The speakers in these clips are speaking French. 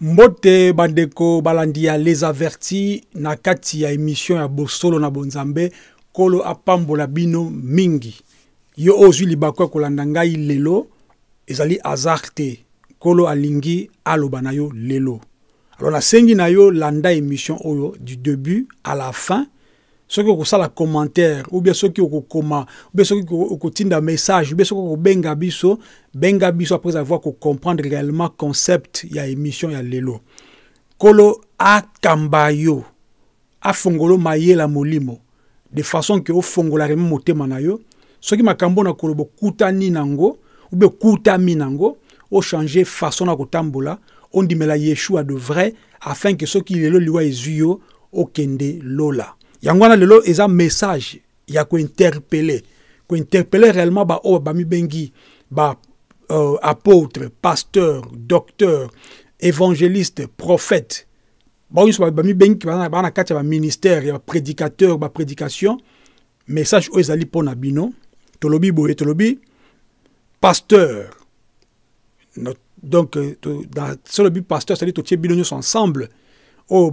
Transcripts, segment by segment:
mbote bandeko balandi ya les averti na kati ya émission ya bosolo na bonzambe nkolo apambola bino mingi yo ozwi libaku ya kolanda ngai lelo ezali azar te nkolo alingi aloba na yo lelo alors nasengi na yo landa émission oyo du début à la fin soki la commentaire ou bien soki comment, ou bien soki okotinda message ou bien soki biso benga biso après avoir compris réellement concept ya émission ya lelo Kolo akamba a afongola mayela molimo de façon ke ofongola motema na yo soki makambo na koloba okutani nango ou bien okutami nango ochange façon na kotambola la yeshua de vrai afin que soki lelo liwa ezwi yo okende lola yango wana lelo eza message ya kointerpele kointerpele réellement baoyo bamibengi ba euh, apôtre pasteur docteur évangéliste prophète bao nyonso bamibengi baa na kati ya baministère ya baprédicateur baprédication message oyo ezali mpo na bino tolobi boye tolobi pasteur donc euh, dans solobi pasteur c'est-à-dire totie bino nyonso ensemble oyo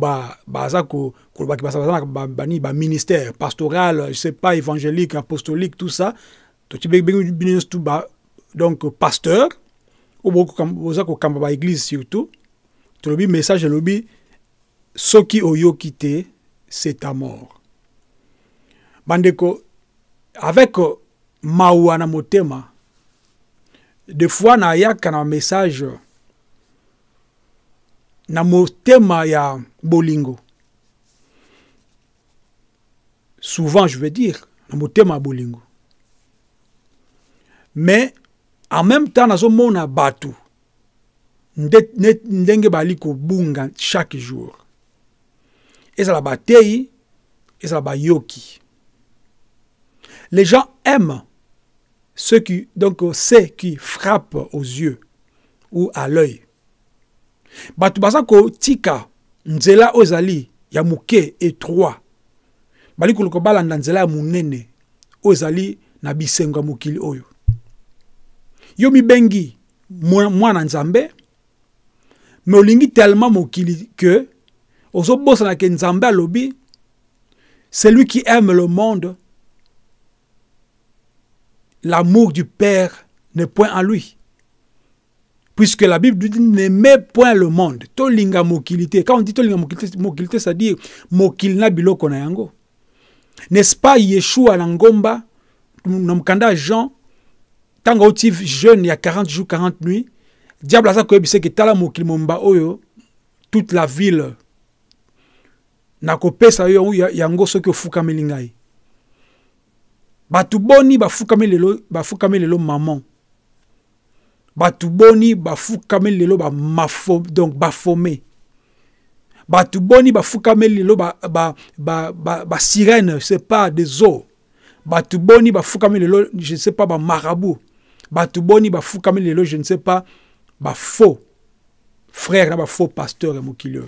baza kolobaki baza ba bani ministère pastoral je sais pas évangélique apostolique tout ça toti bengi bino tout tu bah, donc pasteur comme boza kokamba église surtout tolobi message lobi soki oyo te c'est ta mort bandeko avec euh, mawana motema des fois nayaka na message na ya bolingo souvent je veux dire na motema mais en même temps nazomona bato ndenge bali kobunga chaque jour ezala bateyi ezala bayoki les gens aiment ceux qui, donc, ceux qui frappent aux yeux ou à l'œil bato baza kotika nzela oyo ezali ya moke etroit bali koluka balanda nzela ya monene oyo ezali na bisengo ya mokili oyo yo mibengi mwana nzambe me olingi tellement mokili ke ozobosana ke nzambe alobi celui qui aime le monde l'amour du père n'est point en lui Puisque la Bible dit n'aimez point le monde. Tolinga mokilité. Quand on dit tolinga mokilité, ça dit mokilna biloko na yango. N'est-ce pas Yeshua Langomba, Namkanda Jean, Tanga jeune il y a 40 jours, 40 nuits, diable a koyebisa ke tala mokili oyo toute la ville nakopesa yo yango que fuka ngai bato boni bafukameli melelo maman batuboni bafukami lelo ba mafo donc bafomé batuboni bafukami lelo ba ba ba, ba, ba sirène c'est pas des eaux batuboni bafukami lelo je ne sais pas ba marabout batuboni bafukami lelo je ne sais pas ba faux frère faux pasteur hein, mokili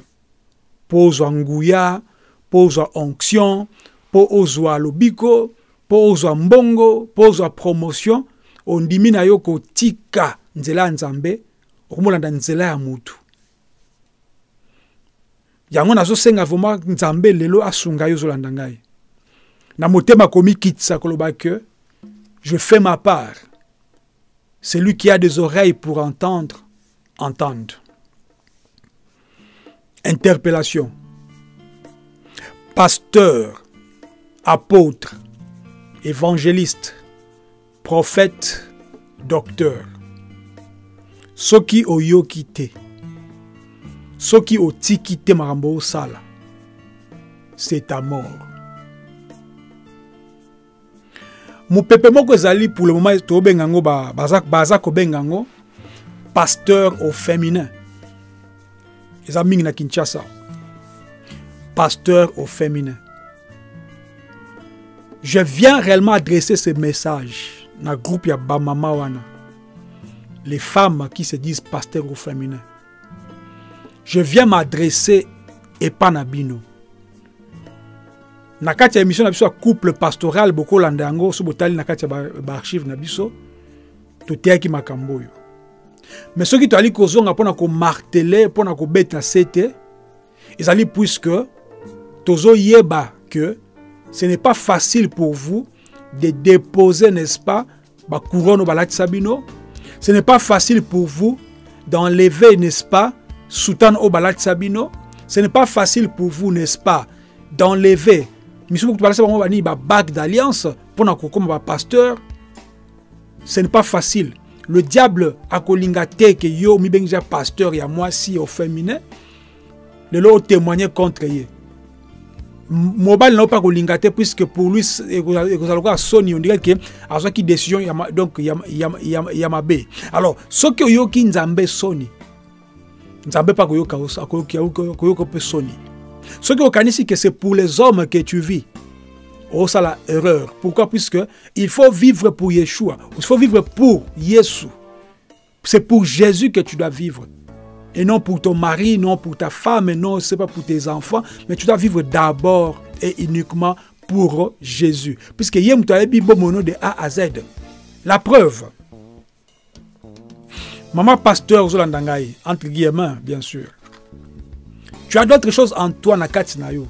pose à nguya pose à onction pose à lobiko pose à mbongo pose à promotion ondimi na yo kotika nzela ya nzambe okomolanda nzela ya mutu yango nazosenga vraimen nzambe lelo asunga yo ozolanda ngai na motema komikitisa koloba ke je fais ma part celui qui a des oreilles pour entendre entende interpellation pasteur apôtre évangéliste prophète, docteur. Soki oyoki te. Soki otiki te marambo sala, C'est ta mort. pépé moko ezali pour le moment tobenga yango baza, baza bengango, pasteur au féminin eza mingi na kinshasa pasteur au féminin je viens réellement adresser ce message na groupe ya bamama wana les femmes qui se disent pasteurs au féminin je viens m'adresser pas na bino na kati émission na biso ya couple pastoral bokolanda yango so botali na kacha ba archive na biso toteyaki makambo oyo me soki toyali kozonga mpo na komartele mpo na kobeta Ils ont dit puisque yeba que ce n'est pas facile pour vous de déposer, n'est-ce pas, ba couronne Sabino. Ce n'est pas facile pour vous d'enlever, n'est-ce pas, Soutan au Sabino. Ce n'est pas facile pour vous, n'est-ce pas, d'enlever. Si vous Misu ba bague d'alliance pour un pasteur. Ce n'est pas facile. Le diable a collingaté que yo mi benja pasteur ya moi si au féminin. Le lot témoigner contre lui mobile pas kolinga l'ingate puisque pour lui allez voir Sony on dirait ce qui décision donc ma b alors soki Sony nzambe soni nzambe ko akoyoka Sony ce soki okanisi que c'est pour les hommes que tu vis oh, ça la erreur pourquoi puisque il faut vivre pour yeshua il faut vivre pour yesu c'est pour jésus que tu dois vivre et non pour ton mari, non pour ta femme, et non, c'est pas pour tes enfants. Mais tu dois vivre d'abord et uniquement pour Jésus. Puisque yem mono de A à Z. La preuve. Maman pasteur Zolandangaï, entre guillemets, bien sûr. Tu as d'autres choses en toi, nakati Nayo. yo.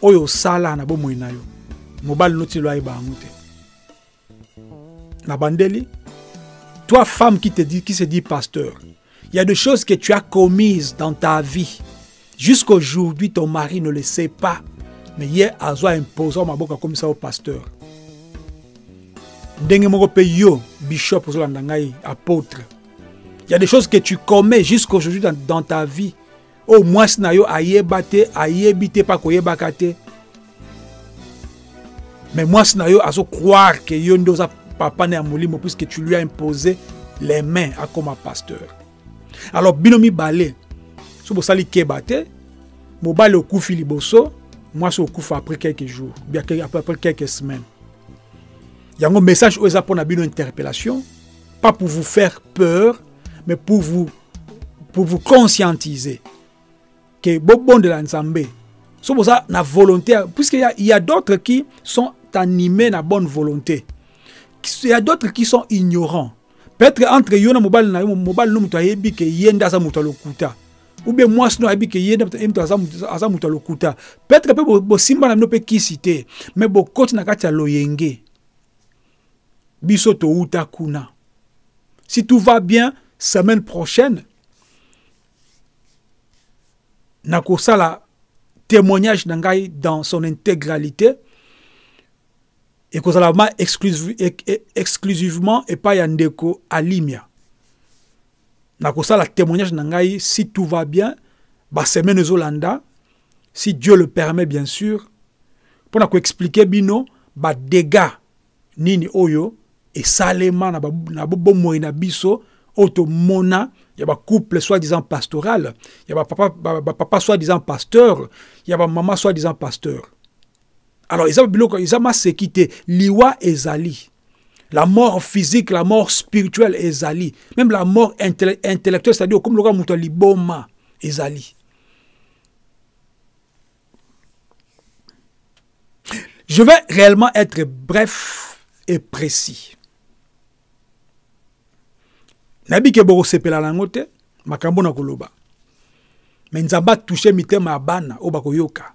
Oyo sala na bomo na yo. Mobile noti loa bah, bandeli. Toi, femme qui, te dit, qui se dit pasteur, il y a des choses que tu as commises dans ta vie. Jusqu'aujourd'hui, ton mari ne le sait pas. Mais hier, a imposé ma boca comme ça au pasteur. peyo bishop, apôtre. Il y a des choses que tu commets jusqu'aujourd'hui dans, ta vie. Au moins, nayo ayebate, pas pa Tu Mais moi, nayo azo croire que yo ndoza papa ne pas puisque tu lui as imposé les mains à comme un pasteur alors bino mibale so bosali keba te je suis moi au coup après quelques jours bien après quelques semaines y message un message pour une interpellation pas pour vous faire peur mais pour vous pour vous conscientiser que la zambé so ça na volonté puisqu'il y a, y a d'autres qui sont animés la bonne volonté il y a d'autres qui sont ignorants peut-être entre yo na mobali na yo mobali no moto ayebi ke ye nde aza moto ya lokuta ube mwasi no ayebi ke ye nde moto aza moto ya lokuta peut-être mpe bosimbana bino mpe kisi te me bokoti na kati ya loyenge biso touta kuna si tout va bien semaine prochaine nakosala témoignage na ngai dans son intégralité Et ekozala ma exclusivement et epai ya ndeko Limia. nakosala témoignage na si tout va bien basemaine ezolanda si dieu le permet bien sûr Pour na expliquer bino badega nini oyo esalema na bomoi na biso auto mona ya couple soi-disant pastoral ya papa ba, papa ba, soi-disant pasteur ya maman soi-disant pasteur alors ils ont eza qui était liwa ezali la mort physique la mort spirituelle ezali même la mort intellectuelle c'est à dire comme le moto ya Boma, ezali je vais réellement être bref et précis Nabi ke se nango te makambo na koloba Mais nzambe pas mitema ya bana oyo bakoyoka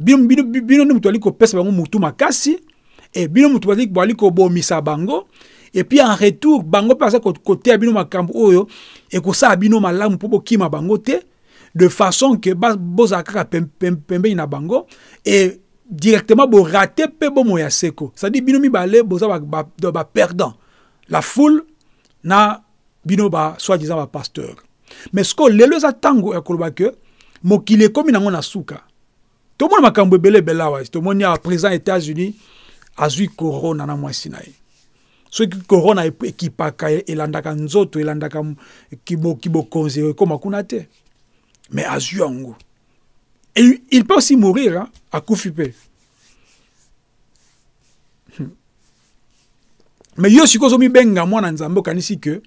bino bino nde moto ali kopesa bango binom eh, makasi e bino moto ali kobomisa bango et puis en retour bango pasa kote koteya bino makambo oyo ekosala eh, bino malamu mpo bokima bango te de façon que bozala kaka pembe na bango et eh, directement borate mpe bomoya seko c'est-à-dire bino mibale boza perdant la foule na bino ba soi-disant pasteur mais ce que les leurs attendent ya koloba mon mokili ekomi nango na suka tomoni makambo ebele ebele awa tomoni awa président états-unis azwi corona na mwasi na ye soki corona ekipaka elandaka nzoto elandaka kibokonzi ekóma kuna te mais azwi yango il peut aussi mourir akufi mpe hmm. mais yo sikoyo ozomibenga mwana nzambe okanisi ke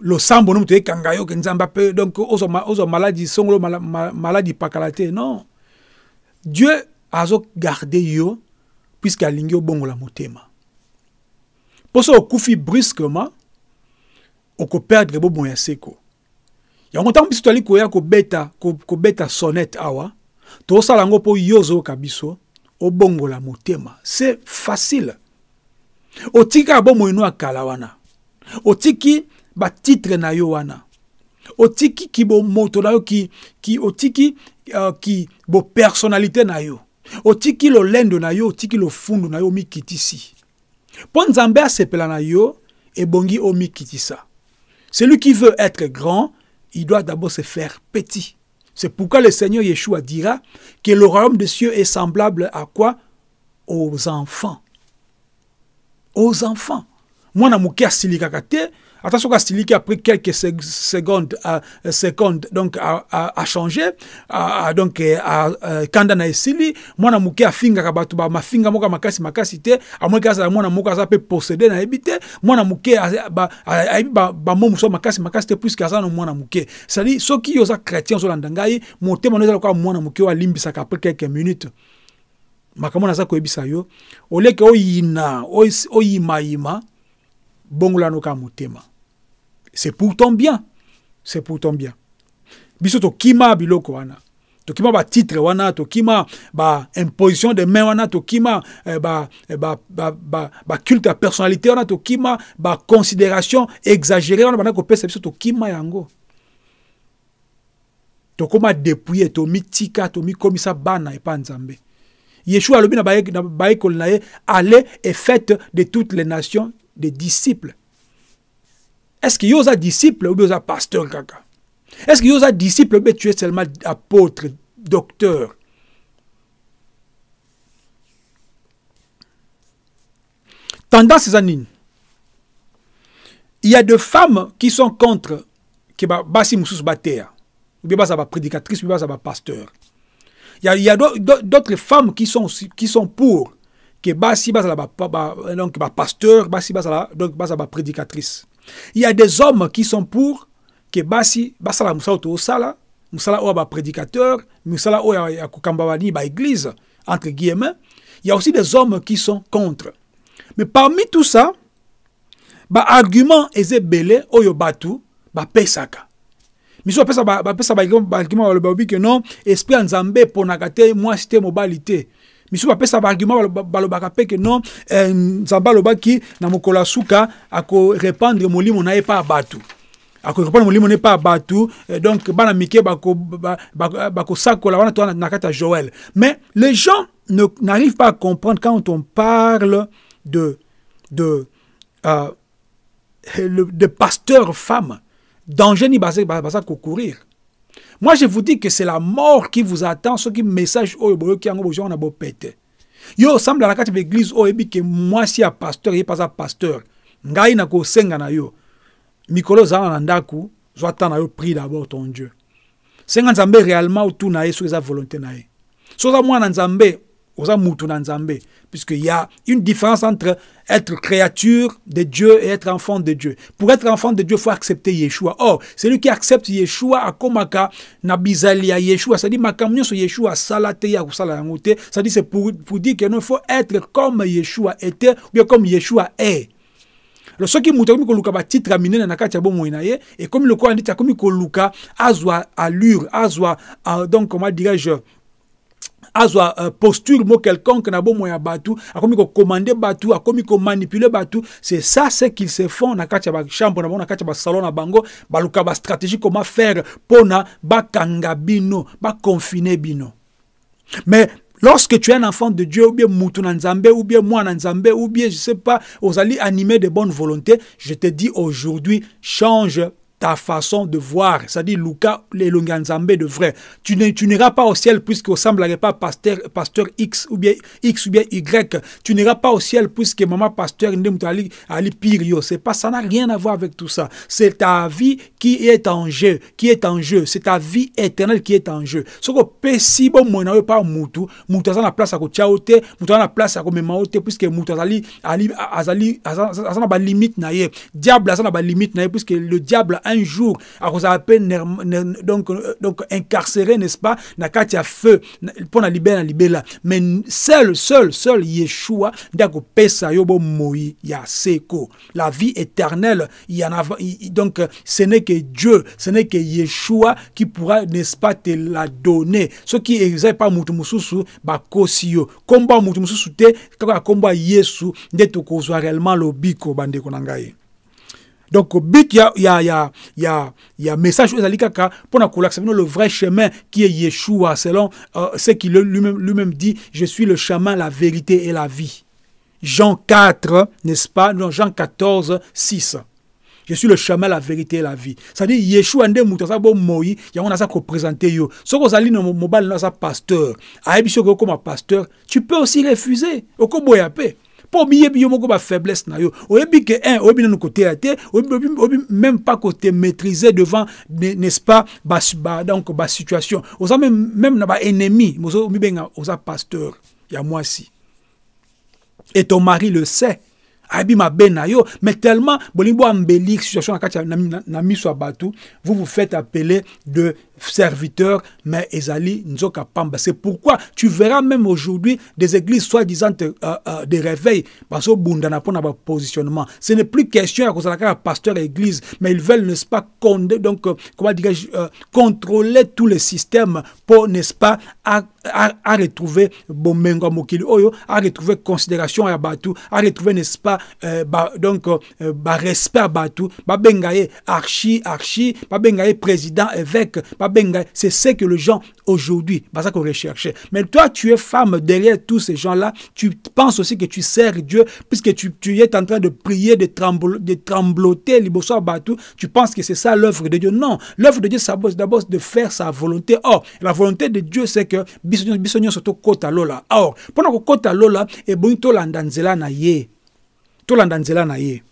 losambo no moto ekanga yo ke nzambe ape donc ozwa maladi songolo maladi pakala te non dieu azogarde yo puiske alingi obongola motema mpo so okufi brusquement okoperdre bomoya seko yango ntango biso toali koya kobeta kobeta ko sonnete awa tosala yango mpo yo ozoyoka biso obongola motema se facile otiki kaka bomoi no ya kala wana otiki batitre na yo wana otiki bo moto na yo ki, ki otiki uh, ki bo personnalité na yo otiki lendo na yo otiki lofundu na yo kitisi mpo nzambe asepela na yo ebongi kitisa celui qui veut être grand il doit d'abord se faire petit c'est pourquoi le seigneur yeshua dira que le royaume des cieux est semblable à quoi aux enfants aux enfants mwana moke asilikaka te Attention Castilli qui après quelques secondes, à, euh, secondes donc à, à, à changer à, donc à euh, euh, kanda na esili finga kabatu ba ma mafinga moka makasi makasi te amoi ke azala mwana moko aza mpe posséde nayebi te mwana ba ba momo so makasi makasi te plus aza no mwana moke cestadire soki yo osa chrétien ozolanda ngai motema no ezala kaka mwana wa limbi ça après quelques minutes makambo na ko yo oleke o yima yima pour ka bien. c'est pourtant bien c'est pour ton bien biso ton biloko wana Tu batitre wana ba imposition de main wana eh, ba eh, ba ya personnalité wana ba wana biso kima yango depuye bana nzambe yeshua alobi na na ye et faites de toutes les nations des disciples. Est-ce qu'il y a des disciples ou des pasteurs Est-ce qu'il y a des disciples ou tu es seulement apôtre, docteur? Tendance zanine. Il y a des femmes qui sont contre que basi musus batea ou bien ça va prédicatrice ou bien ça va pasteur. Il y a, a d'autres femmes qui sont qui sont pour que basi basa la donc ba pasteur basi basa la donc basa ba prédicatrice il y a des hommes qui sont pour que basi basa la musala to sala musala o ba prédicateur musala o ya kokambawani ba église entre guillemets il y a aussi des hommes qui sont contre mais parmi tout ça ba argument ezebele oyo batu ba pesaka miso bapesa baargument baloba obi que non esprit nzambe eponaka te mwasi te mobali mais misu ça argument? balobaka mpe ke non eh, nzambe qui na mokolo ya suka Ako molimo na ye mpa ya bato akorépandre molimo na ye mpa eh, donc bana mike sakola wana to na kata joel mais les gens n'arrivent pas à comprendre quand on parle de, de, euh, de pasteur femme danger ni baza courir moi, je vous dis que c'est la mort qui vous attend, ce qui message au qui en a beau péter. Yo, semble à la carte de l'église, que moi, si a pasteur, il pas un pasteur. Ngai na ko senga na yo. Mikolo za na ndaku, zoata na yo, prie d'abord ton Dieu. Senga nzambe réellement tout na yesu sa volonté na ye. Soza un nzambe, oza mutu n'zambe. Puisque il y a une différence entre être créature de Dieu et être enfant de Dieu. Pour être enfant de Dieu, il faut accepter Yeshua. Or, celui qui accepte Yeshua akomaka na bizalia Yeshua, ça dit makamnyo sur Yeshua salate ya kusala yangote, ça dit c'est pour, pour dire qu'il faut être comme Yeshua était ou bien comme Yeshua est. Le ceux qui mutu akomi koluka ba titre minene na kati ya et comme le Coran dit akomi Luka, azwa allure, azwa euh, donc comment dirais-je azwa uh, posture mo quelconque na bomo ya batu akomi ko commander batu akomi ko manipuler batu c'est ça ce qu'ils se font na kati ba chambre na bango na kati salon na bango baluka ba stratégie comment faire pona bakanga bino confiner bino mais Lorsque tu es un enfant de Dieu, ou bien en Nzambé, ou bien moi Nzambé, ou bien je sais pas, Ozali animé de bonne volonté, je te dis aujourd'hui, change ta façon de voir, c'est-à-dire Luca Elonganzambe de vrai. Tu n'iras pas au ciel puisque on ressemblerait pas pasteur, pasteur X ou bien X ou bien Y. Tu n'iras pas au ciel puisque maman pasteur Ndemutali Ali Pirio. C'est pas, ça n'a rien à voir avec tout ça. C'est ta vie qui est en jeu, qui est en jeu. C'est ta vie éternelle qui est en jeu. Ce que moi Mounawe pas Moutou, Moutou a la place à Kotiaote, Moutou a la place à Komemaote puisque Moutou Ali, Ali, Azali, Azana pas limite naïe. Diable, Azana pas limite naïe puisque le diable un jour akozala donc euh, donc incarcéré n'est-ce pas na katia feu, feu pour la na libérer. mais seul seul seul yeshua d'accord? pesa yobo ya seko la vie éternelle y en a, donc ce n'est que dieu ce n'est que yeshua qui pourra n'est-ce pas te la donner Ce qui eza pas motu mosusu si yo Combat te combat kombo yesu nde réellement lobiko bande konangaie donc but ya ya ya ya message ezali kaka que kolakisa le vrai chemin qui est yeshua selon euh, ce qu'il lui-même dit je suis le chemin la vérité et la vie jean 4 n'est-ce pas non jean 14 6 je suis le chemin la vérité et la vie c'est-à-dire yeshua y a aza il y que un yo soki ozali Si vous avez un pasteur Vous avez pasteur tu peux aussi refuser pour obiyebi yo moko faiblesse na yo oyebi ke un oyebi nanu koteya te oyebi même pas côté maîtriser devant n'est-ce pas bas bas donc On oza même, même na bien, on oza pasteur y a moi si et ton mari le sait ayebi mabe yo mais tellement bolingi boambeli situation na kati na miso bato vous vous faites appeler de serviteurs, mais Ezali Nzoka Pamba. C'est pourquoi tu verras même aujourd'hui des églises soi-disant euh, euh, des réveils, parce que positionnement. Ce n'est plus question à cause de pasteur église, mais ils veulent, n'est-ce pas, donc, euh, contrôler tout le système pour, n'est-ce pas, à, retrouver Bomengo Mokili à retrouver considération à Batou, à retrouver, n'est-ce pas, donc, respect à Batou, Pas archi, archi, président, évêque, c'est ce que les gens aujourd'hui, bah, ça qu'on recherchait. Mais toi, tu es femme derrière tous ces gens-là, tu penses aussi que tu sers Dieu, puisque tu, es en train de prier, de, de trembloter, tu penses que c'est ça l'œuvre de Dieu. Non, l'œuvre de Dieu, c'est d'abord de faire sa volonté. Or, la volonté de Dieu, c'est que soto kota lola. Or, pendant que kota lola, eh ben, na ye. ye.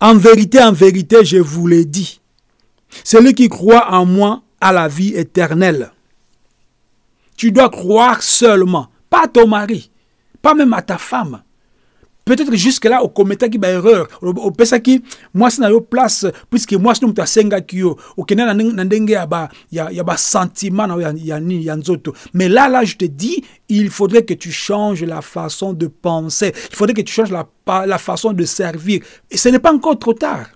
En vérité, en vérité, je vous l'ai dit. Celui qui croit en moi a la vie éternelle. Tu dois croire seulement, pas à ton mari, pas même à ta femme. Peut-être jusque-là, au commettant qui erreur, au moi, c'est dans place, puisque moi, au sentiment, Mais là, là, je te dis, il faudrait que tu changes la façon de penser. Il faudrait que tu changes la, la façon de servir. Et ce n'est pas encore trop tard.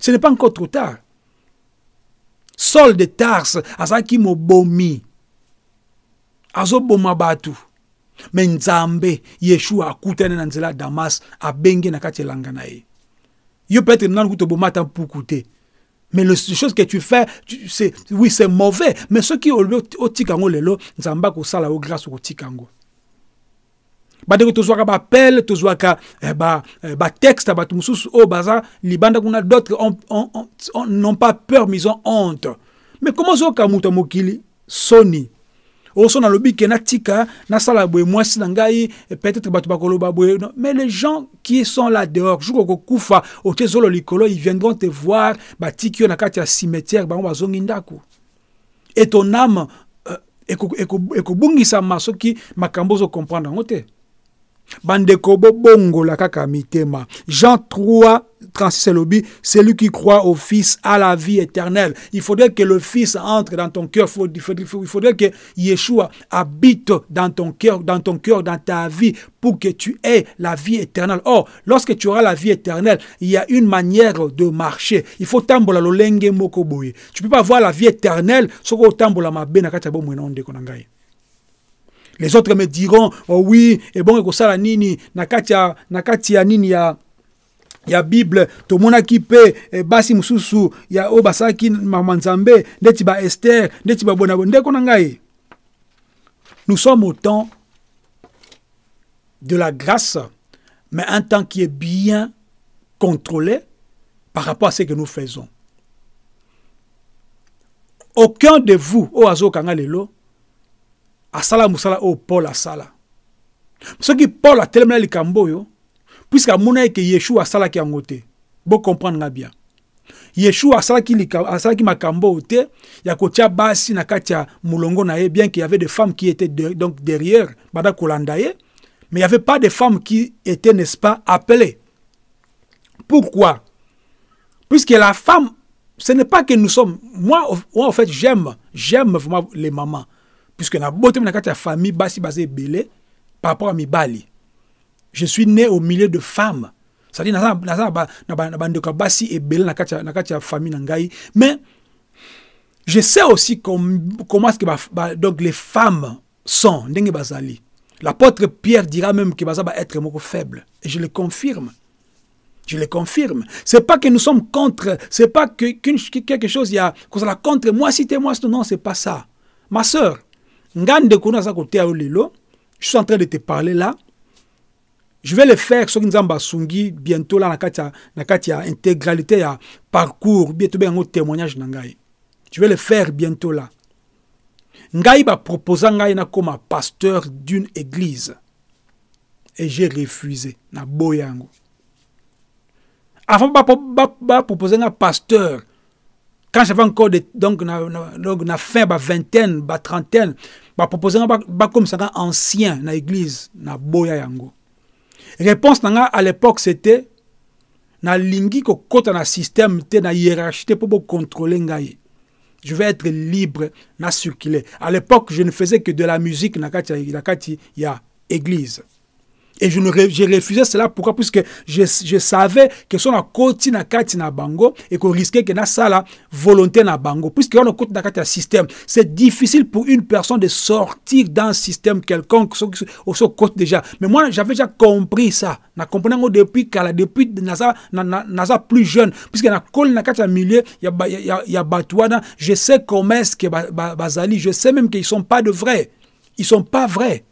Ce n'est pas encore trop tard. saul de tars azalaki mobomi azoboma bato me nzambe yeshua akutani na nzela ya damas abenge na kati elanga na ye yo peut-être nanu kutu oboma ata mpuku te mais le chose que tu fais tu, c'est oui c'est mauvais mais soki olobi otika yango lelo nzambe akosala yo grâce okotika yango bandeko tozwaka bapele tozwaka eh, batexte ba eh, ya bato mosusu oyo baza libanda kuna d'autres n'ont pas peur mais ont honte mais comment ozoyoka moto ya mokili soni oso nalobi ke natika nasala boye mwasi na ngai eh, peut-être bato bakoloba boye non. mais les gens qui sont là dehors jour okokufa otie zolo likolo ils viendront te voir batiki yo na kati ya cimetière bango bazongi ndako et ton âme euh, ekobungisama soki makambo ozocomprendre yango te kaka mitema jean 3 36 lobby celui qui croit au fils a la vie éternelle il faudrait que le fils entre dans ton cœur il faudrait que Yeshua habite dans ton cœur dans ton cœur dans ta vie pour que tu aies la vie éternelle or lorsque tu auras la vie éternelle il y a une manière de marcher il faut tambola lolenge moko boye tu peux pas avoir la vie éternelle soko tambola ma les autres me diront oh oui et bon nini na kati ya na kati ya nini ya ya bible tomonaki mpe e, eh, basi mosusu ya oyo basalaki mama nzambe ndeti ba ester ndeti babonabo ndeko na ngai nous sommes au temps de la grâce mais un temps qui est bien contrôlé par rapport à ce que nous faisons aucun de vous oyo oh, azokanga lelo asala mosala oyo paul asala soki paul atelemela likambo oyo puiske amona eke yeshua asalaki yango te bocomprendre nga bien yeshua asalaki, asalaki makambo oyo te ya kotia basi na kati ya molongo na ye bien qu'il y avait des femmes qui étaient donc derrière banda kolanda ye mais il y avait pas de femmes qui étaient n'est-ce pas appelées pourquoi puisque la femme ce n'est pas que nous sommes moi, moi en fait j'aime j'aime vraiment les mamans puisque na bote na kati ya famille basi basé ebele par rapport à bali je suis né au milieu de femmes cest à na na na bandeko ya basi ebele na kati ya famille ngai mais je sais aussi comment ce que donc les femmes sont ndenge bazali l'apôtre pierre dira même que baza être moko faible et je le confirme je le confirme. C'est pas que nous sommes contre, c'est pas que, quelque chose il y a qu'on la contre moi si moi non, c'est pas ça. Ma sœur, ngande kuna sa koteya yo lelo je suis en train de te parler là je vais le faire soki nzambe Sungi bientôt là na kati ya na kati a intégralité ya parcours bien ben yango témoignage na ngai je vais le faire bientôt là ngai ba baproposa ngai na comme pasteur d'une église et j'ai refusé na boyango. avant ba ba, ba, ngai pasteur quand j'avais encore de, donc na, na, na fin ba vingtaine ba trentaine ba proposanga ba, ba comme ça ancien na église na boya yango réponse nanga à l'époque c'était na lingi ko kota na système te na hiérarchie pour contrôler ngai je vais être libre na circuler à l'époque je ne faisais que de la musique na kati na kati ya église et je ne refusais cela pourquoi puisque je, je savais que si on a côté na kati na bango et qu'on risquait que na sala volonté na bango puisque on a côté na système c'est difficile pour une personne de sortir d'un système quelconque au so déjà mais moi j'avais déjà compris ça na comprenais depuis qu'elle depuis nasa na, na, nasa plus jeune puisque na colle na kati na milieu il y a Batouana. je sais comment est-ce que bazali je sais même qu'ils sont pas de vrais ils sont pas vrais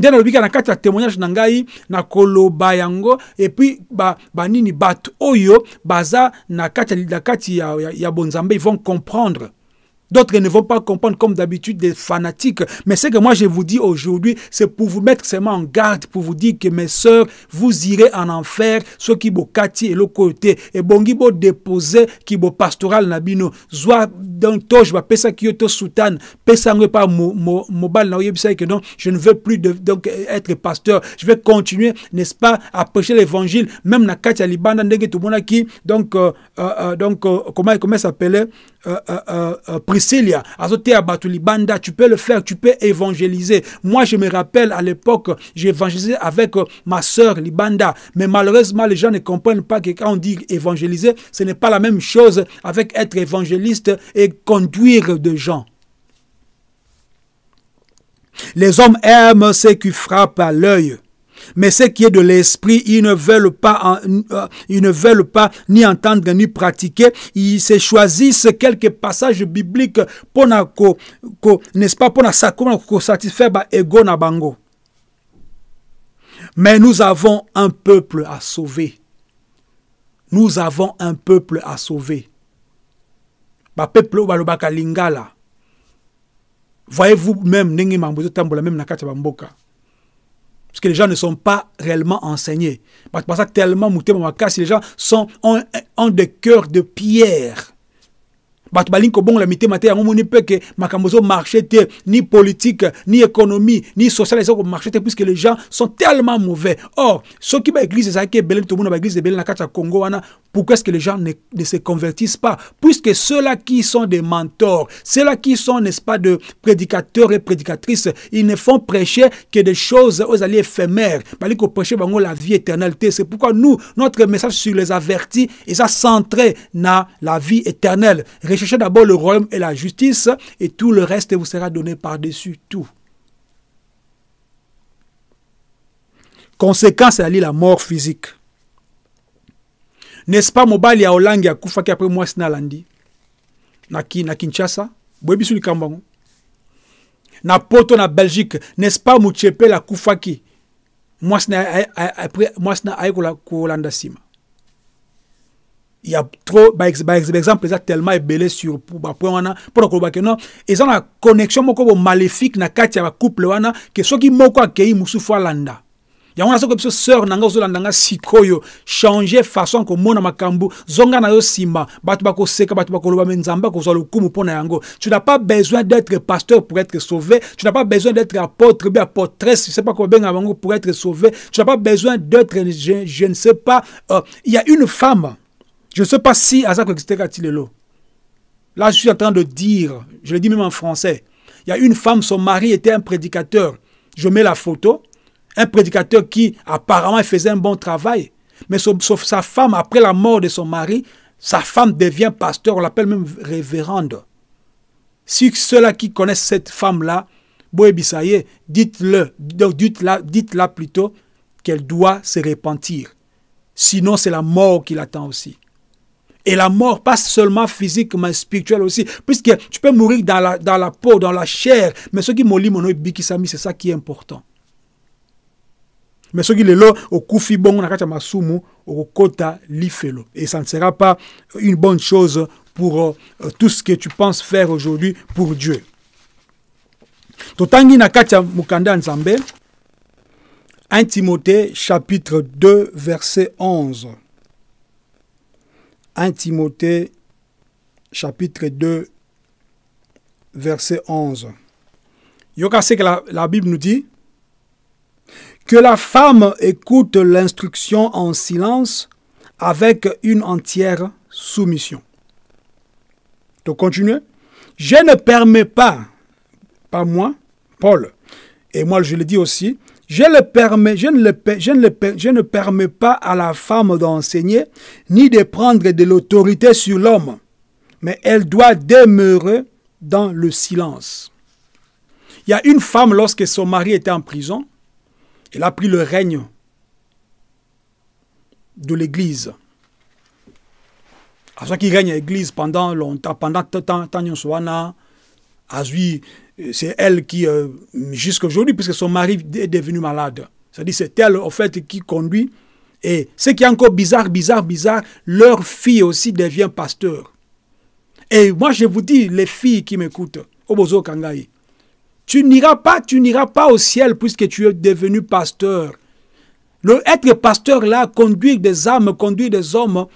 nde nalobi kaka na kati ya témoignage na ngai nakoloba yango epuis banini ba bato oyo baza na kati ya, ya, ya bonzambe ils vont comprendre D'autres ne vont pas comprendre comme d'habitude des fanatiques. Mais ce que moi je vous dis aujourd'hui, c'est pour vous mettre seulement en garde, pour vous dire que mes sœurs, vous irez en enfer, ceux qui bokati et le côté. Et bongibo déposé, qui vous pastoral nabino. pas mobile na que non, je ne veux plus de, donc être pasteur. Je vais continuer, n'est-ce pas, à prêcher l'évangile, même na katia libanda, tout le donc, euh, euh, euh, donc, comment, comment s'appelait, Priscilla, tu peux le faire, tu peux évangéliser. Moi, je me rappelle à l'époque, j'évangélisais avec euh, ma sœur Libanda, mais malheureusement, les gens ne comprennent pas que quand on dit évangéliser, ce n'est pas la même chose avec être évangéliste et conduire des gens. Les hommes aiment ce qui frappe à l'œil. Mais ce qui est de l'esprit, euh, ils ne veulent pas, ni entendre ni pratiquer. Ils se choisissent quelques passages bibliques pour n'est-ce pas, pour satisfaire ego na bango. Mais nous avons un peuple à sauver. Nous avons un peuple à sauver. Ba peuple balobaka lingala. Voyez-vous même mambo tambola même na parce que les gens ne sont pas réellement enseignés. Parce que tellement les gens sont, ont des cœurs de pierre bato balingi kobongola mitema te yango moni makambo ezomarche ni politique ni économie ni sociale eza komarche te puisque les gens sont tellement mauvais or soki baeglise ezalaki ebele tomona baeglise ebele na congo wana pourquoi est-ce que les gens ne, se convertissent pas puisque ceux-là qui sont des mentors ceux-là qui sont n'est-ce pas de prédicateurs et prédicatrices ils ne font prêcher que des choses aux alliés éphémères balingi koprêche bango la vie éternelle c'est pourquoi nous notre message sur les avertis ça centré na la vie éternelle cherchez d'abord le royaume et la justice, et tout le reste vous sera donné par-dessus tout. Conséquence, cest à la mort physique. N'est-ce pas, mobali ya olangi ya kufaki après moi c'est landi? Na, qui na Kinshasa? le Na Porto, na Belgique. N'est-ce pas, mon la kufaki? Moi sina ayekola kolanda sima il y a trop par exemple eza tellement ebele sur bapoint wana mpona koloba ke non ont la connexion moko bo maléfique na kati ya bacouple wana que soki moko akei mosusu alanda yango wana soki biso sœur n'anga nga nanga nga sikoyo changer façon komona makambu zonga na yo nsima bato bakoseka bato bat me nzambe akozwa lokumu mpo na yango tu n'as pas besoin d'être pasteur pour être sauvé tu n'as pas besoin d'être apôtre bi apôtre je sais pas kobengaka bango pour être sauvé tu n'as pas besoin d'être je, je ne sais pas euh, il y a une femme je ne sais pas si Azak Là, je suis en train de dire, je le dis même en français. Il y a une femme, son mari était un prédicateur. Je mets la photo. Un prédicateur qui apparemment faisait un bon travail. Mais sa femme, après la mort de son mari, sa femme devient pasteur. On l'appelle même révérende. Si ceux-là qui connaissent cette femme-là, dites-le, dites-la plutôt qu'elle doit se repentir. Sinon, c'est la mort qui l'attend aussi. Et la mort, pas seulement physique, mais spirituelle aussi. Puisque tu peux mourir dans la, dans la peau, dans la chair. Mais ce qui molit mon bikisami, c'est ça qui est important. Mais ce qui est là, au koufi bon, au lifelo. Et ça ne sera pas une bonne chose pour euh, euh, tout ce que tu penses faire aujourd'hui pour Dieu. Totangi mukanda nzambe. 1 Timothée chapitre 2 verset 11. 1 Timothée chapitre 2 verset 11. Yoka que la, Bible nous dit que la femme écoute l'instruction en silence avec une entière soumission. Donc continuez. Je ne permets pas, pas moi, Paul, et moi je le dis aussi, je, ne permets pas à la femme d'enseigner ni de prendre de l'autorité sur l'homme, mais elle doit demeurer dans le silence. Il y a une femme, lorsque son mari était en prison, elle a pris le règne de l'Église. Alors qu'il règne l'Église pendant longtemps, pendant tant, tant, tant, c'est elle qui, euh, jusqu'à aujourd'hui, puisque son mari est devenu malade, c'est-à-dire c'est elle, en fait, qui conduit. Et ce qui est encore bizarre, bizarre, bizarre, leur fille aussi devient pasteur. Et moi, je vous dis, les filles qui m'écoutent, Obozo tu n'iras pas, tu n'iras pas au ciel puisque tu es devenu pasteur. Le être pasteur là, conduire des âmes, conduire des hommes,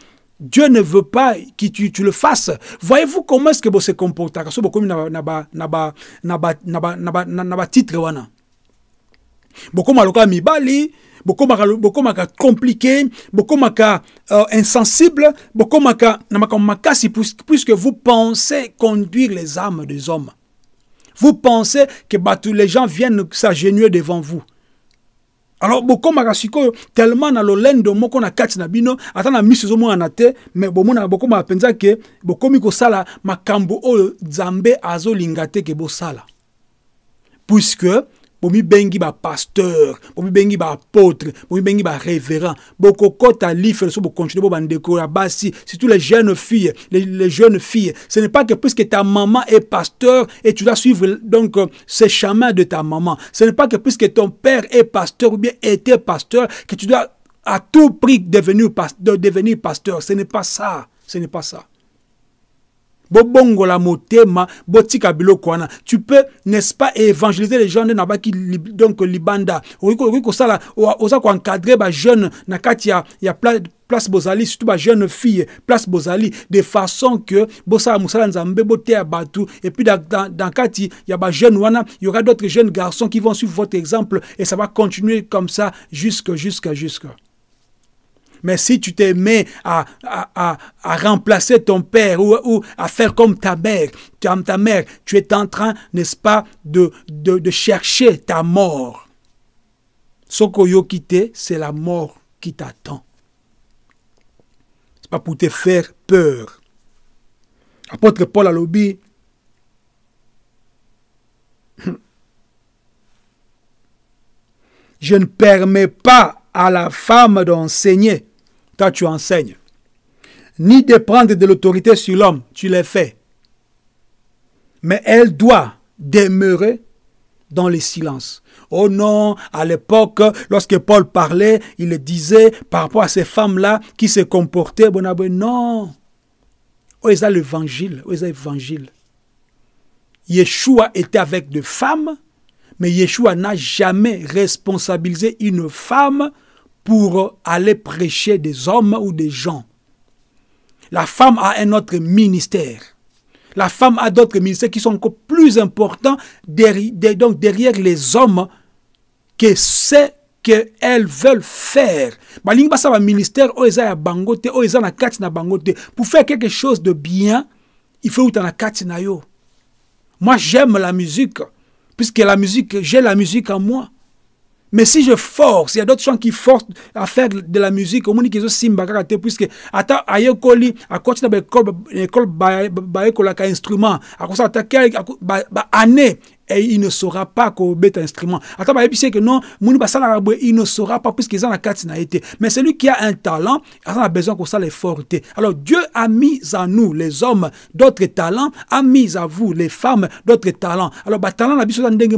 Dieu ne veut pas que tu, tu le fasses. Voyez-vous comment est-ce que vous se comportez avez naba titre avez bokomaka titre. mibali bokomaka compliqué bokomaka euh, insensible bokomaka avez makambo si puisque vous pensez conduire les âmes des hommes vous pensez que bah, tous les gens viennent s'agenouiller devant vous alors bokomaka sikoyo tellement na lolendo moko na kati na bino ata na miso ezomonana te mais bomonaka bokomaka mpenza ke bokomi kosala makambo oyo nzambe azolinga te ke bosala puisque Ben, pasteur Pour me bomibengi baapôtre pour barévérend bokokɔta lifre so bokontinue bo basi surtout les jeunes filles les, jeunes filles ce n'est pas que puisque ta maman est pasteur et tu dois suivre donc euh, ce chemin de ta maman ce n'est pas que puisque ton père est pasteur ou bien était pasteur que tu dois à tout prix devenir, devenir pasteur. Ce n'est pas ça. Ce n'est pas ça la motema botika biloko wana tu peux n'est-ce pas évangéliser les gens de na qui donc libanda okoki kosala oza ba jeunes na kati ya, ya place bozali surtout jeunes fille place bozali de façon que bosala mosala nzambe boteya bato et puis dans, dans a ya bajeune wana y aura d'autres jeunes garçons qui vont suivre votre exemple et ça va continuer comme ça jusque jusque jusque mais si tu t'es mis à, remplacer ton père ou, à faire comme ta mère, ta mère, tu es en train, n'est-ce pas, de, de, chercher ta mort. quitter, c'est la mort qui t'attend. n'est pas pour te faire peur. Apôtre Paul à lobby. Je ne permets pas à la femme d'enseigner, toi tu enseignes, ni de prendre de l'autorité sur l'homme, tu les fait. Mais elle doit demeurer dans le silence. Oh non, à l'époque, lorsque Paul parlait, il disait par rapport à ces femmes-là qui se comportaient, bon, non. Oh, ils l'évangile, oh, l'évangile. Yeshua était avec des femmes, mais Yeshua n'a jamais responsabilisé une femme pour aller prêcher des hommes ou des gens. La femme a un autre ministère. La femme a d'autres ministères qui sont encore plus importants derrière, donc derrière les hommes que ce qu'elles veulent faire. Pour faire quelque chose de bien, il faut que tu aies Moi j'aime la musique, puisque la musique, j'ai la musique en moi. Mais si je force, il y a d'autres gens qui forcent à faire de la musique, au moins qu'ils ont simbakarate, puisque à ayekoli, à quoi tu n'as pas école, école, instrument, à quoi ça, à année, et il ne saura pas bête instrument. Attends, bah, que non, il ne saura pas puisqu'ils a la Mais celui qui a un talent, il a besoin qu'on ça fort. Alors Dieu a mis à nous les hommes d'autres talents, a mis à vous les femmes d'autres talents. Alors bah talent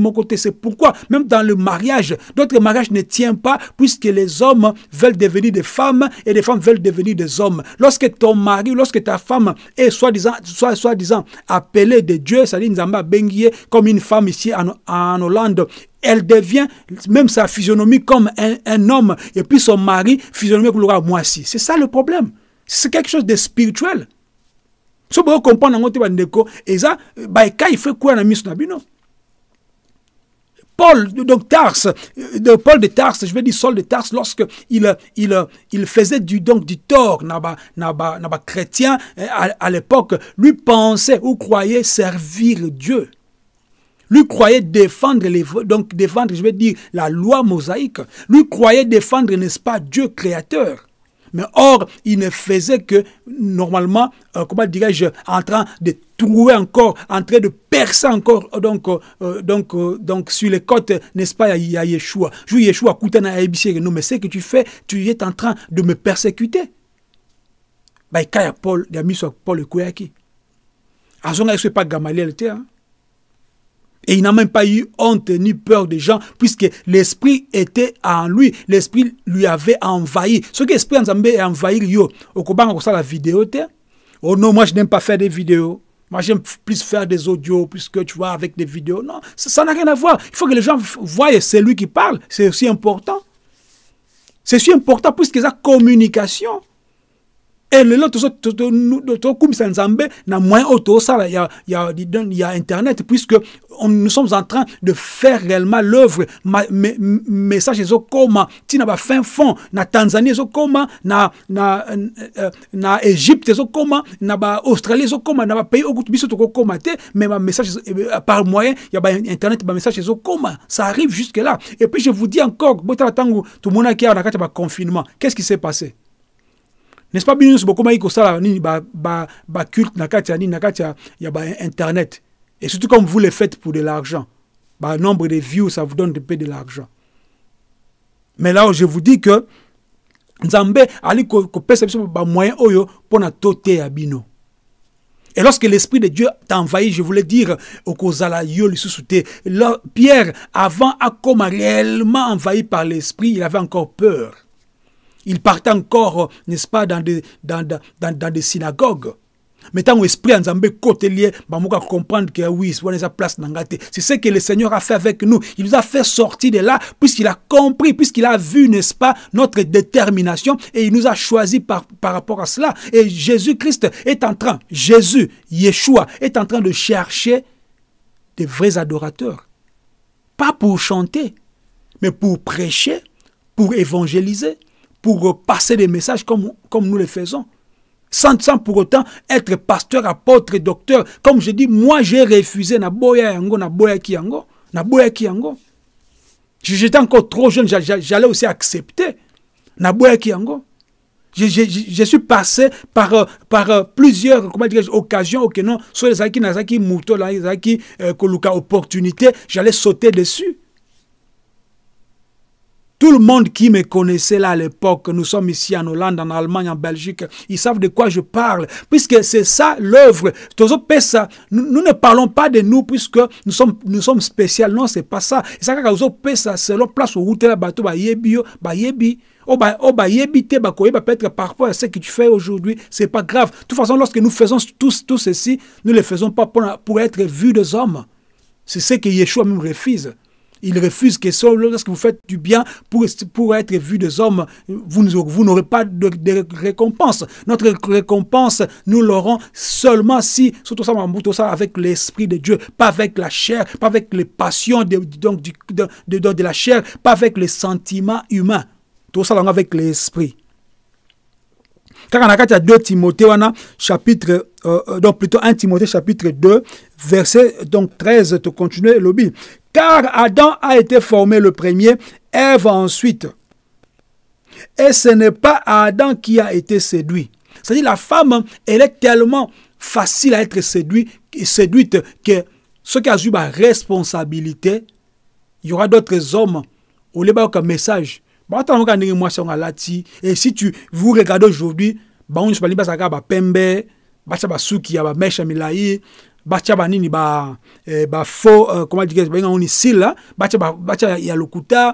mon côté, c'est pourquoi même dans le mariage, d'autres mariages ne tiennent pas puisque les hommes veulent devenir des femmes et les femmes veulent devenir des hommes. Lorsque ton mari, lorsque ta femme est soi-disant soit soi-disant appelée de Dieu, c'est-à-dire comme une femme femme en, Hollande elle devient même sa physionomie comme un, homme, et puis son mari, physionomie pour le aussi C'est ça le problème. C'est quelque chose de spirituel. Si vous comprenez, et ça, il fait quoi dans Paul, donc Tars, de Paul de Tars, je vais dire Saul de Tars, lorsque il, il, il faisait du, donc, du tort, naba, naba, chrétien hein, à l'époque, lui pensait ou croyait servir Dieu. Lui croyait défendre, les, donc défendre, je vais dire, la loi mosaïque. Lui croyait défendre, n'est-ce pas, Dieu créateur. Mais or, il ne faisait que, normalement, euh, comment dirais-je, en train de trouver encore, en train de percer encore, euh, donc, euh, donc, donc sur les côtes, n'est-ce pas, il y a Yeshua. Je Yeshua, Koutana, non, mais ce que tu fais, tu es en train de me persécuter. Mais bah, il y a Paul, il a mis sur Paul le Kouyaki. Azonga, il ne pas Gamaliel, hein? Et il n'a même pas eu honte ni peur des gens, puisque l'esprit était en lui. L'esprit lui avait envahi. Ce que l'esprit en envahi, yo, au la vidéo, Oh non, moi je n'aime pas faire des vidéos. Moi, j'aime plus faire des audios, puisque tu vois, avec des vidéos. Non, ça n'a rien à voir. Il faut que les gens voient c'est lui qui parle. C'est aussi important. C'est aussi important puisque la communication. Eh, le tokumisa nzambe na moyen oyo tozosala ya, ya, ya internet puisque on, nous sommes en train de faire réellement l'œuvre message comment ezokoma ntina fin fond na tanzanie comment na, na, euh, na, na egypte ezokoma na baaustralie ezokoma na bapays oyo kutu biso tokokoma te mais bamessage euh, euh, par moyen il y a ya bainternet bamessage comment ça arrive jusque là et puis je vous dis encore tout botala ntango tomonaki awa na kati ya confinement. qu'est ce qui s'est passé n'est-ce pas bino beaucoup bokoma yi ça, nini ba ba ba ya nini na y ya Internet. et surtout comme vous le faites pour de l'argent nombre de views ça vous donne de peu de l'argent mais là je vous dis que nzambe ali perception de moyen oyo pour na toté teya bino Et lorsque l'Esprit de Dieu t'envahit, je voulais dire, Okozala yo Pierre, avant, a réellement envahi par l'Esprit, il avait encore peur. Il partait encore, n'est-ce pas, dans des, synagogues. Mettons l'esprit en Zambé côté bah, comprendre que oui, c'est place n'angate. C'est ce que le Seigneur a fait avec nous. Il nous a fait sortir de là, puisqu'il a compris, puisqu'il a vu, n'est-ce pas, notre détermination, et il nous a choisi par, par rapport à cela. Et Jésus-Christ est en train, Jésus, Yeshua, est en train de chercher des vrais adorateurs. Pas pour chanter, mais pour prêcher, pour évangéliser, pour passer des messages comme, comme nous le faisons. Sans, sans pour autant être pasteur, apôtre, docteur. Comme je dis, moi j'ai refusé Naboya Yango, Naboya Kiyango, Naboya Kiyango. J'étais encore trop jeune, j'allais aussi accepter Naboya Kiyango. Je, je, je, je, suis passé par, par plusieurs comment dire, occasions, ok non, soit na Zaki, Nazaki, Mouto, les Zaki, euh, Koluka, opportunité, j'allais sauter dessus. Tout le monde qui me connaissait là à l'époque, nous sommes ici en Hollande, en Allemagne, en Belgique, ils savent de quoi je parle, puisque c'est ça l'œuvre. Nous ne parlons pas de nous, puisque nous sommes, nous sommes spéciaux. Non, c'est pas ça. C'est ça que place où tu bateau, yebio, oh, oh, oh, par à ce que tu fais aujourd'hui, c'est pas grave. De toute façon, lorsque nous faisons tout, tout ceci, nous ne le faisons pas pour, pour être vus des hommes. C'est ce que Yeshua même refuse. Il refuse que lorsque vous faites du bien pour, pour être vu des hommes, vous, vous n'aurez pas de, récompense. Notre récompense, nous l'aurons seulement si, surtout ça, avec l'Esprit de Dieu, pas avec la chair, pas avec les passions de, donc, de, de, de la chair, pas avec les sentiments humains. Tout ça, avec l'Esprit. car on a ya 2 on a chapitre euh, euh, donc plutôt 1 Timothée chapitre 2 verset donc 13 continuer l'objet. Car Adam a été formé le premier, Eve ensuite. Et ce n'est pas Adam qui a été séduit. C'est-à-dire la femme, elle est tellement facile à être séduite, séduite que ce qui eu la responsabilité, il y aura d'autres hommes au lieu un message. Et si tu vous regardez aujourd'hui, bango un qui basuki mèche, batya banini ba eh, ba faux euh, comment dire ba ngoni sila hein. batya ba, batya ya lokuta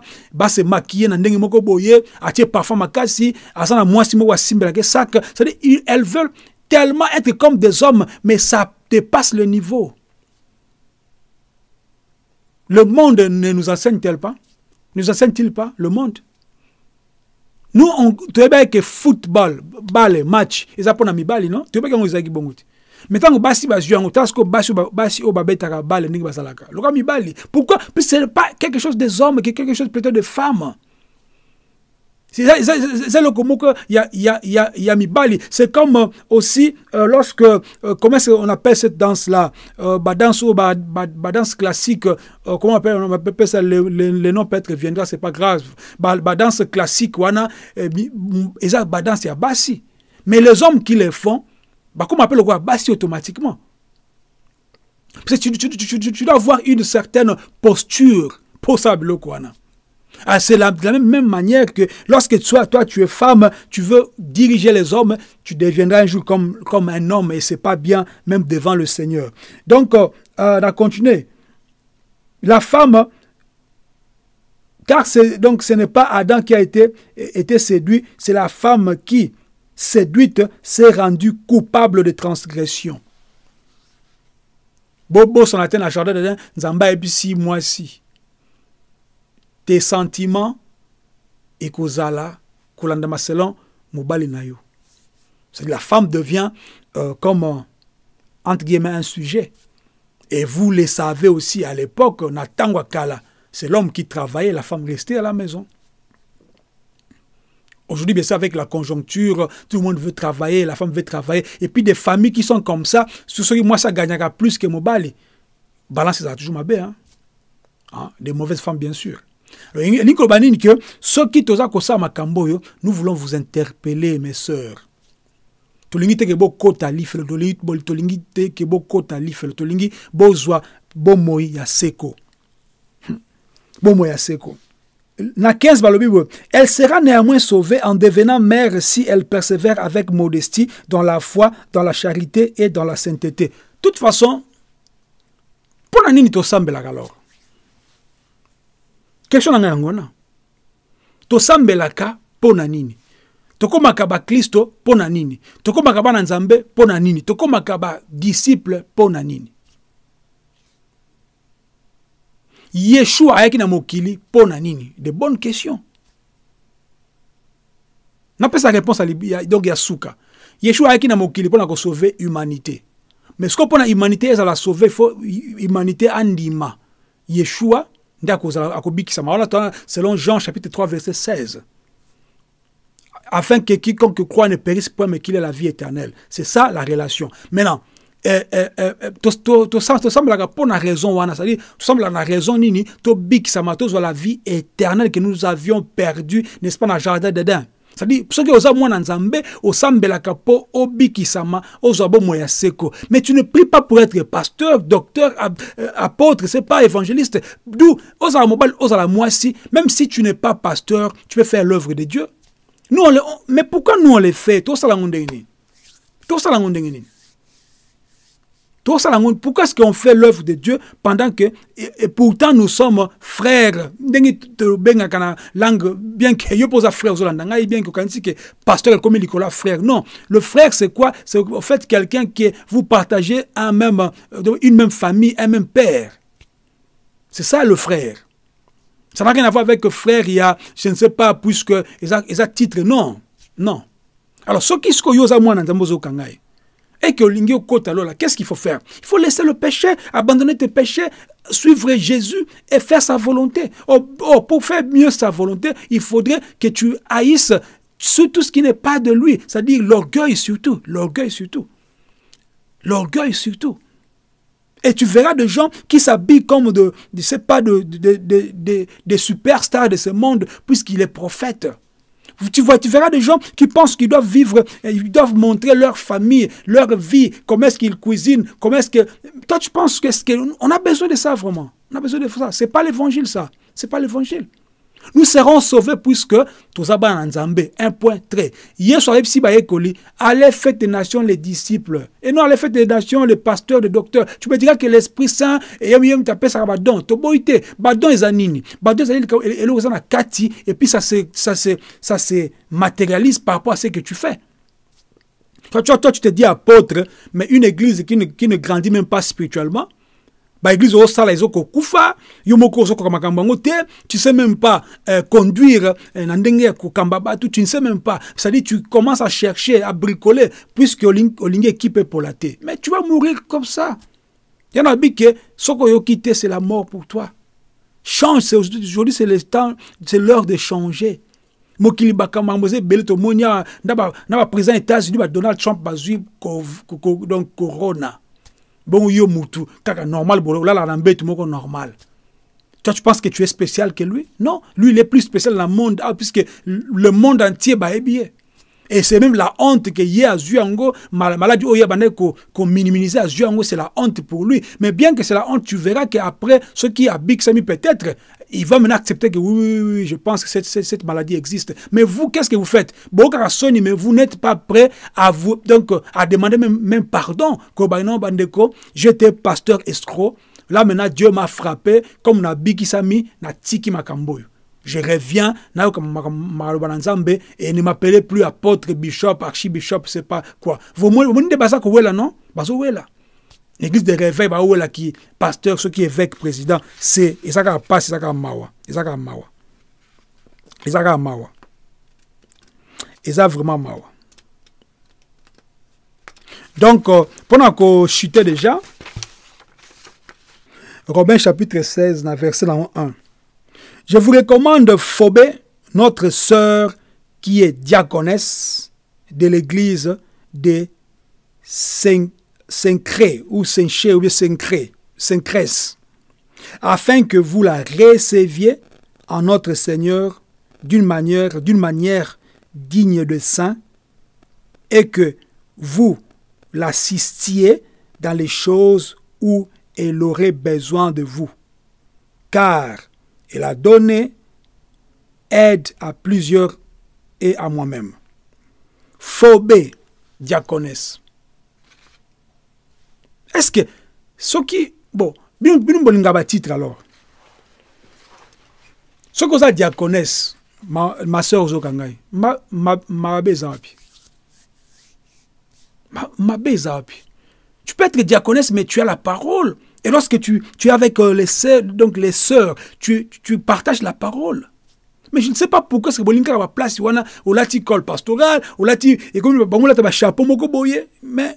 se maquiller na ndenge moko boye atie parfum makasi asana mwasi moko asimbela ke sac c'est-à-dire elles veulent tellement être comme des hommes mais ça dépasse le niveau le monde ne nous enseigne-t-il pas Nous enseigne-t-il pas le monde Nous, on, tu bien que football, balle, match, ils apprennent à mi balle, non Tu es bien que nous avons mais tant que basi yango tant que basi basi oyo n'importe bale ndenge bazalaka bali pourquoi puis ce n'est pas quelque chose des hommes que quelque chose plutôt des femmes c'est eloko y ya, ya, ya, ya mibali c'est comme euh, aussi euh, lorsque euh, comment on appelle cette danse là bah danse ou classique comment on appelle, on ça le, le, nom peut-être viendra c'est pas grave badance danse classique wana eza danse basi mais les hommes qui les font bah comment appelle le Bassi automatiquement. Parce que tu, dois avoir une certaine posture. Possible quoi. Ah, c'est la, de la même, manière que lorsque toi, toi, tu es femme, tu veux diriger les hommes, tu deviendras un jour comme, comme un homme et ce n'est pas bien, même devant le Seigneur. Donc, euh, euh, on a continué. La femme, car donc ce n'est pas Adam qui a été, été séduit, c'est la femme qui, séduite, s'est rendue coupable de transgression. Bobo s'en atteint à Jardin de Nzamba et puis Tes sentiments et kozala mobali nayo. C'est la femme devient comment, euh, comme euh, entre guillemets un sujet. Et vous le savez aussi à l'époque, Natangwa Kala, c'est l'homme qui travaillait, la femme restait à la maison. Aujourd'hui, bien sûr, avec la conjoncture, tout le monde veut travailler, la femme veut travailler. Et puis des familles qui sont comme ça, ce serait moi, ça gagnera plus que mon balai. Balance, ça toujours ma baie. Hein? Hein? Des mauvaises femmes, bien sûr. Alors, que ceux qui toza ma makamboyo, nous voulons vous interpeller, mes sœurs. Tolingi te kebo kota lifelo, tolingi te kebo kota lifelo, tolingi bozwa bomoi ya seko. Hm. Bomoi ya seko na elle sera néanmoins sauvée en devenant mère si elle persévère avec modestie dans la foi, dans la charité et dans la sainteté. toute façon, pour nini sambela alors question na ngai To sambela ka mpo nini tokomaka baklisto Christo pona nini tokomaka bana nzambe pona nini tokomaka makaba disciple pona nini yeshua ayaki na mokili Pona nini de bonne question sa réponse ya, donc a suka yeshua ayaki na mokili mpo na kosauve humanité mais soko mpo na humanité ezala sauve faut humanité andima yeshua nde akobikisama wana selon jean chapitre 3 verset 16 afin que quiconque croit ne périsse point mais qu'il ait la vie éternelle c'est ça la relation maintenant eh, eh, eh, tosambelaka mpo na raison wana semble à na raison nini tobikisama tozwa la vie éternelle que nous avions perdu n'est-ce pas dans le jardin C'est-à-dire, dedin cetadire soki oza mwana nzambe osambelaka mpo obikisama ozwa bomoi ya seko mais tu ne pries pas pour être pasteur docteur euh, apôtre c'est pas évangéliste d'où ozala mobali aux même si tu n'es pas pasteur tu peux faire l'œuvre de dieu nous on mais pourquoi nous on le fait To ndenge nini to ndenge nini pourquoi est-ce qu'on fait l'œuvre de Dieu pendant que, et, pourtant nous sommes frères. langue, bien que je pose frère bien que quand que pasteur comme Nicolas frère. Non, le frère c'est quoi C'est en fait quelqu'un qui vous partagez un même, euh, une même famille, un même père. C'est ça le frère. Ça n'a rien à voir avec frère, il y a, je ne sais pas, puisque, exact, exact titre, non, non. Alors, ce qui est ce que avez à moi dans et que lingue côte alors là, qu'est-ce qu'il faut faire Il faut laisser le péché, abandonner tes péchés, suivre Jésus et faire sa volonté. Oh, oh, pour faire mieux sa volonté, il faudrait que tu haïsses surtout ce qui n'est pas de lui, c'est-à-dire l'orgueil surtout, l'orgueil surtout. L'orgueil surtout. Et tu verras des gens qui s'habillent comme de, pas, de, de superstars de ce monde, puisqu'il est prophète. Tu, verras des gens qui pensent qu'ils doivent vivre, euh, ils doivent montrer leur famille, leur vie, comment est-ce qu'ils cuisinent, comment est-ce que... Toi, tu penses que... a besoin de ça vraiment. On a besoin de ça. Ce n'est pas l'évangile, ça. Ce n'est pas l'évangile nous serons sauvés puisque nzambe un point très yesu ayebisi bayekoli allez faire des nations les disciples et non allez fêtes des nations les pasteurs les docteurs tu me diras que l'esprit saint et yemi tapesaka badon toboyi badon badon na kati et puis ça se, ça, se, ça se matérialise par rapport à ce que tu fais toi, toi tu te dis apôtre mais une église qui ne, qui ne grandit même pas spirituellement baeglise ozosala ezoka okufa yo moko ozokoka makambo yango te tu sais même pas euh, conduire euh, na ndenge ya kokamba bato tu ne sais même pas c'est-à-dire tu commences à chercher à bricoler puisque olingi équipe la te mais tu vas mourir comme ça en a bi que soko yo quitter c'est la mort pour toi change c'est aujourd'hui c'est le temps c'est l'heure de changer mokili bakamba eza ebele tomoni awa na baprésident états-unis ba donald trump bazwi donc corona bon yo normal normal tu penses que tu es spécial que lui Non, lui, il est plus spécial dans le monde, ah, puisque le monde entier bah, est bien. Et c'est même la honte que y a Zuango, maladie qu'on à Zuango, c'est la honte pour lui. Mais bien que c'est la honte, tu verras qu'après, ce qui habitent Sami peut-être, il va maintenant accepter que oui, oui, oui, je pense que cette, cette, maladie existe. Mais vous, qu'est-ce que vous faites mais vous n'êtes pas prêt à vous, donc, à demander même, pardon. j'étais pasteur escroc. Là, maintenant, Dieu m'a frappé, comme na bigi sami, na tiki makamboy Je reviens, et ne m'appelait plus apôtre, bishop, archibishop, c'est pas quoi. Vous m'avez dit que vous êtes là, non? Vous êtes là l'église de réveil ba là qui pasteur ceux qui évêque président c'est et ça passe ça mawa et ça mawa et ça mawa et ça vraiment mawa donc euh, pendant qu'on chutait déjà Romains chapitre 16 verset 1 je vous recommande Phobé notre sœur qui est diaconesse de l'église des cinq s'incrée ou sincère ou s'incrée, afin que vous la receviez en notre Seigneur d'une manière, d'une manière digne de saint et que vous l'assistiez dans les choses où elle aurait besoin de vous. Car elle a donné aide à plusieurs et à moi-même. Phobé, diaconesse est ce que qui... bon bino bolinga titre, alors soki oza diaconesse ma, ma soeur ozoyoka ngai ma, ma ma eza tu peux être diaconesse mais tu as la parole et lorsque tu, tu es avec euh, les sœurs, donc les sœurs tu, tu partages la parole mais je ne sais pas pourquoi ce que va place wana olati col pastoral olati on a olata chapeau, moko boye mais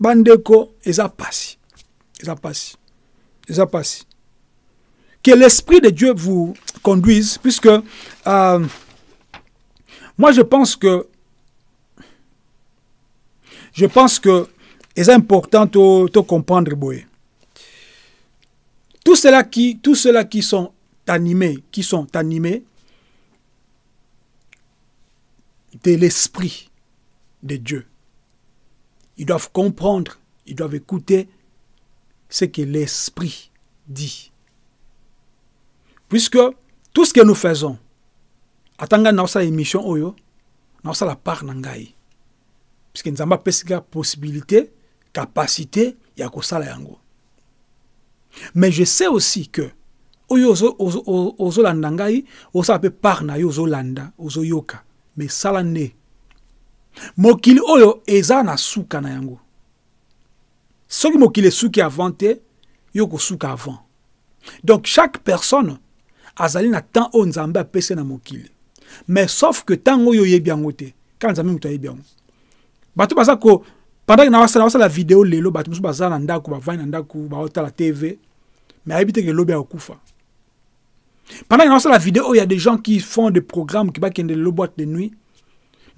bandeko ils pasi eza que l'esprit de Dieu vous conduise puisque euh, moi je pense que je pense que c'est important de comprendre boy Tout cela qui tout ceux qui sont animés qui sont animés de l'esprit de Dieu ils doivent comprendre, ils doivent écouter ce que l'Esprit dit. Puisque tout ce que nous faisons, atanga na osala émission oyo oh avons la part ngai puisque nzambe apesika possibilité capacité ya kosala yango mais je sais aussi que oyo oh ozolanda ngai osala une part na yo ozolanda yoka, mais sala c'est mokili oyo eza na suka na yango soki mokili esuki avant yoko yo avant donc chaque personne azali na tan oyo nzambe apesi na mokili mais sauf que ntango oyo yé yango te kaka nzambe yé ayebi yango baza ko pendant na basala la video lelo batu mosusu baza na ndako bavandi ba ota la tv mais que te ke ya koufa pendant que na vidéo, il y a des gens qui font des programmes qui bakende lelo boîte de nuit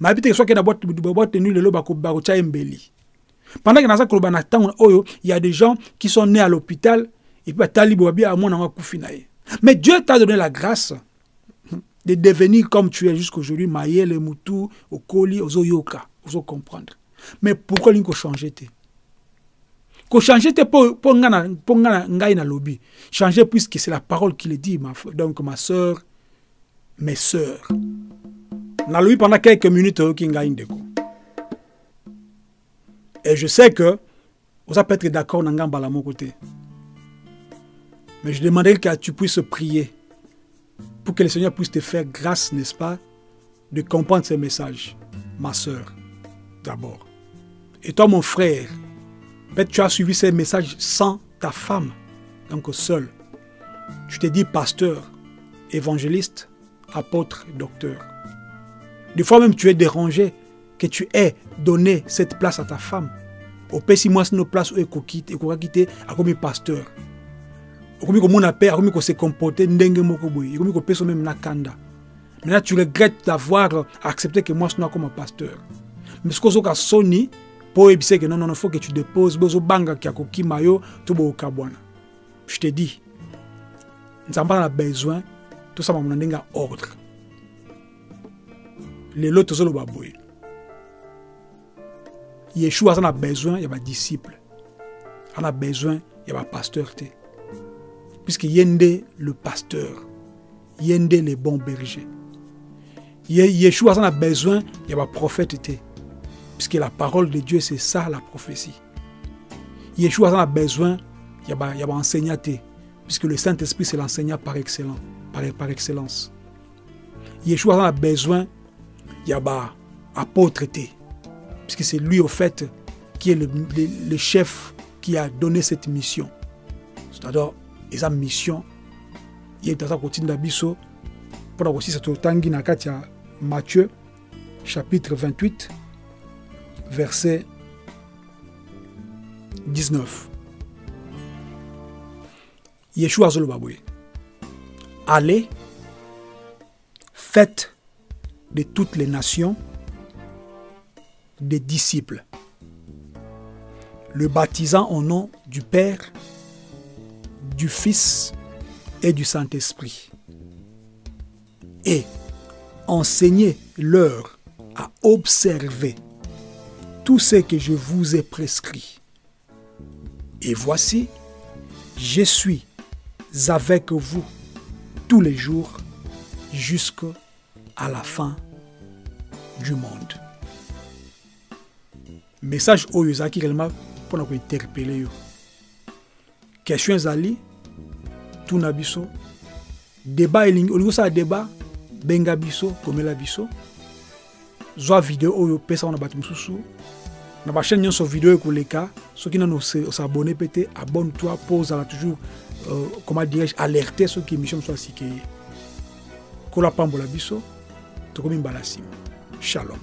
mayebi te soki na boîte nule lelo bakotya ye mbeli pendant ke naza koloba na ntango oyo oh, y a des gens qui sont nés à l'hôpital et puis batali bo babia mwana ngo akufi na ye mais dieu t'a donné la grâce de devenir comme tu es jusqu'aujourd'hui mayele mutu okoli ozoyoka ozocomprendre mais pourquoi olingi kochange te kochange te mpo nga ngai lobi change puisque c'est la parole qui le dit ma, donc ma sœur mes sœurs pendant quelques minutes euh, et je sais que êtes peut être d'accord dans la mais je demandais que tu puisses prier pour que le Seigneur puisse te faire grâce, n'est-ce pas, de comprendre ces messages, ma soeur, d'abord. Et toi, mon frère, peut-être tu as suivi ces messages sans ta femme, donc seul. Tu t'es dit pasteur, évangéliste, apôtre, docteur. Des fois même, tu es dérangé que tu aies donné cette place à ta femme. Au si moi nos places où ekokite à comme pasteur. comme on komona père, comme qu'on se comporter ndenge moko boye, comme ko peso même nakanda. Maintenant tu regrettes d'avoir accepté que moi sois comme un pasteur. Mais ce que ça soni pour ebise que non non faut que tu déposes bozo banga a coquille mayo tout beau kabwana. Je te dis. Nzamba a besoin tout ça mon ndenge ordre. Les sont sont baboué. yeshua en a besoin y a ya disciple. Il a besoin y a un pasteur puisque Yende le pasteur Yende les le bon berger ye, yeshua besoin, a besoin a un puisque la parole de dieu c'est ça la prophétie yeshua en a besoin y a puisque le saint esprit c'est l'enseignant par, excellence. par, excellence yeshua en a besoin a apôtre Parce puisque c'est lui au fait qui est le, chef qui a donné cette mission c'est-à-dire sa mission il est dans routine d'Abiso pour aussi c'est tangi na Matthieu chapitre 28 verset 19 Yeshua Zolobaboué. allez faites de toutes les nations des disciples, le baptisant au nom du Père, du Fils et du Saint-Esprit, et enseignez-leur à observer tout ce que je vous ai prescrit. Et voici, je suis avec vous tous les jours jusqu'au à la fin du monde. Message au ezalaki réellement pour nous yo question tout na biso débat lieu de ça débat comme benga biso la biso zwa sous sa ma chaîne bato mosusu na vidéo et video Ceux qui n'ont pas s'abonner, pété, abonne toi pose à la toujours euh, comment dirais-je alerte soient si mosusu asike ye kola pambola biso tokomi mbala nsima shalom